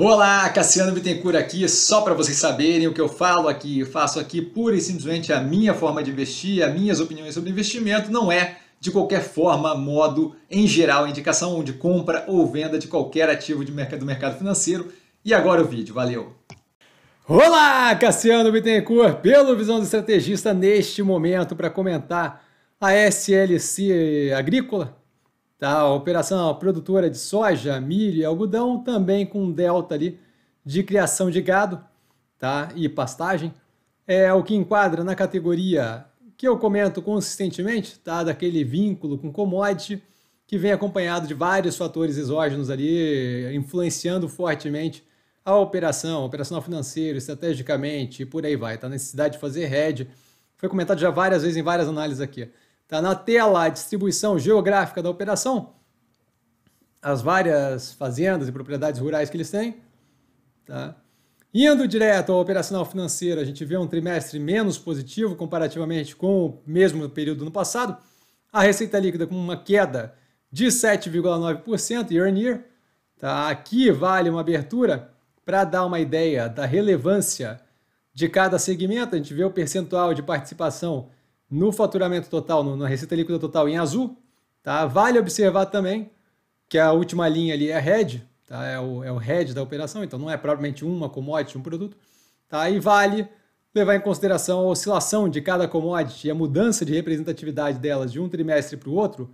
Olá, Cassiano Bittencourt aqui, só para vocês saberem o que eu falo aqui, eu faço aqui pura e simplesmente a minha forma de investir, as minhas opiniões sobre investimento, não é de qualquer forma, modo, em geral, indicação de compra ou venda de qualquer ativo de mercado, do mercado financeiro. E agora o vídeo, valeu! Olá, Cassiano Bittencourt, pelo Visão do Estrategista, neste momento para comentar a SLC Agrícola, Tá, a operação produtora de soja, milho e algodão, também com um delta ali de criação de gado tá, e pastagem, é o que enquadra na categoria que eu comento consistentemente, tá, daquele vínculo com commodity, que vem acompanhado de vários fatores exógenos ali, influenciando fortemente a operação, operacional financeiro, estrategicamente, e por aí vai. Tá? A necessidade de fazer hedge, foi comentado já várias vezes em várias análises aqui. Está na tela a distribuição geográfica da operação, as várias fazendas e propriedades rurais que eles têm. Tá? Indo direto ao operacional financeiro, a gente vê um trimestre menos positivo comparativamente com o mesmo período no passado. A receita líquida com uma queda de 7,9% year on year. Tá? Aqui vale uma abertura para dar uma ideia da relevância de cada segmento. A gente vê o percentual de participação no faturamento total, na receita líquida total em azul. Tá? Vale observar também que a última linha ali é a head, tá? é, o, é o head da operação, então não é propriamente uma commodity, um produto. Tá? E vale levar em consideração a oscilação de cada commodity e a mudança de representatividade delas de um trimestre para o outro.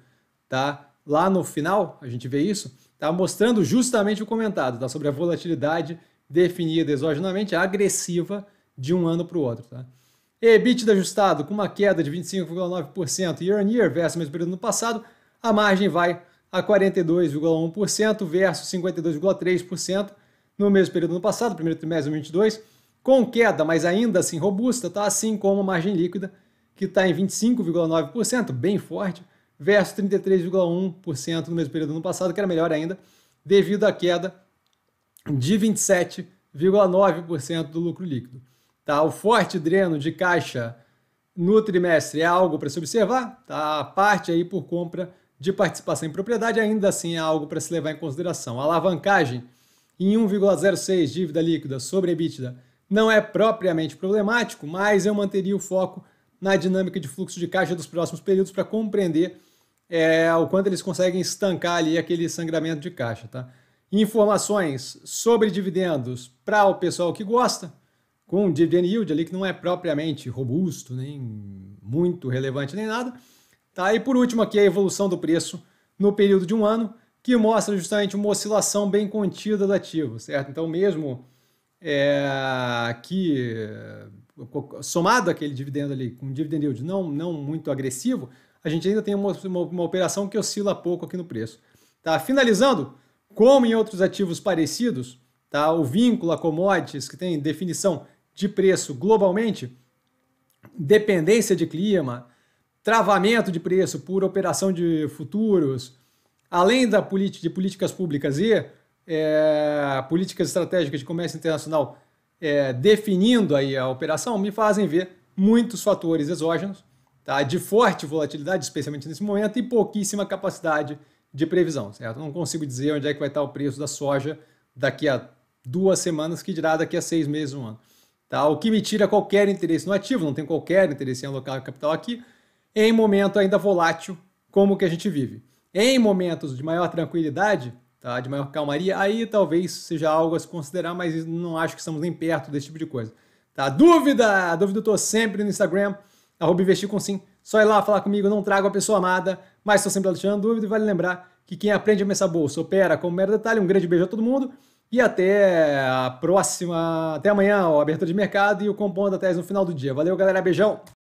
Tá? Lá no final, a gente vê isso, tá? mostrando justamente o comentado tá? sobre a volatilidade definida exogenamente, agressiva de um ano para o outro. Tá? EBITDA ajustado com uma queda de 25,9% year on year versus o mesmo período no passado, a margem vai a 42,1% versus 52,3% no mesmo período no passado, primeiro trimestre de 2022, com queda, mas ainda assim robusta, tá? assim como a margem líquida, que está em 25,9%, bem forte, versus 33,1% no mesmo período no passado, que era melhor ainda, devido à queda de 27,9% do lucro líquido. Tá? O forte dreno de caixa no trimestre é algo para se observar, tá? a parte aí por compra de participação em propriedade ainda assim é algo para se levar em consideração. A alavancagem em 1,06 dívida líquida sobre EBITDA não é propriamente problemático, mas eu manteria o foco na dinâmica de fluxo de caixa dos próximos períodos para compreender é, o quanto eles conseguem estancar ali aquele sangramento de caixa. Tá? Informações sobre dividendos para o pessoal que gosta com um dividend yield ali que não é propriamente robusto, nem muito relevante, nem nada. Tá? E por último aqui a evolução do preço no período de um ano, que mostra justamente uma oscilação bem contida do ativo, certo? Então mesmo é, que somado aquele dividendo ali com um dividend yield não, não muito agressivo, a gente ainda tem uma, uma, uma operação que oscila pouco aqui no preço. Tá? Finalizando, como em outros ativos parecidos, tá? o vínculo a commodities, que tem definição de preço globalmente, dependência de clima, travamento de preço por operação de futuros, além da de políticas públicas e é, políticas estratégicas de comércio internacional é, definindo aí a operação, me fazem ver muitos fatores exógenos tá, de forte volatilidade, especialmente nesse momento, e pouquíssima capacidade de previsão, certo? Não consigo dizer onde é que vai estar o preço da soja daqui a duas semanas, que dirá daqui a seis meses, um ano tá? o que me tira qualquer interesse no ativo, não tem qualquer interesse em alocar capital aqui, em momento ainda volátil como que a gente vive. Em momentos de maior tranquilidade, tá? de maior calmaria, aí talvez seja algo a se considerar, mas não acho que estamos nem perto desse tipo de coisa. Tá? Dúvida! Dúvida eu estou sempre no Instagram, arroba investir com sim. Só ir lá falar comigo, não trago a pessoa amada, mas estou sempre deixando dúvida e vale lembrar que quem aprende a mensa bolsa opera como mero detalhe. Um grande beijo a todo mundo. E até a próxima. Até amanhã, o Abertura de Mercado e o Compondo até no final do dia. Valeu, galera. Beijão!